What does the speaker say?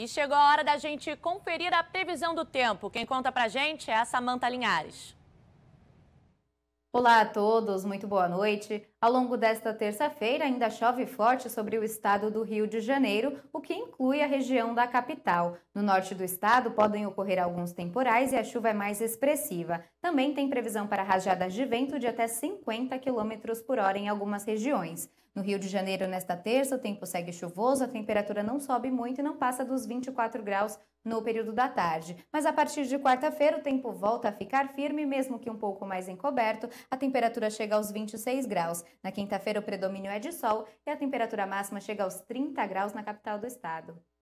E chegou a hora da gente conferir a previsão do tempo. Quem conta pra gente é a Samanta Linhares. Olá a todos, muito boa noite. Ao longo desta terça-feira, ainda chove forte sobre o estado do Rio de Janeiro, o que inclui a região da capital. No norte do estado, podem ocorrer alguns temporais e a chuva é mais expressiva. Também tem previsão para rajadas de vento de até 50 km por hora em algumas regiões. No Rio de Janeiro, nesta terça, o tempo segue chuvoso, a temperatura não sobe muito e não passa dos 24 graus no período da tarde. Mas a partir de quarta-feira, o tempo volta a ficar firme, mesmo que um pouco mais encoberto, a temperatura chega aos 26 graus. Na quinta-feira, o predomínio é de sol e a temperatura máxima chega aos 30 graus na capital do estado.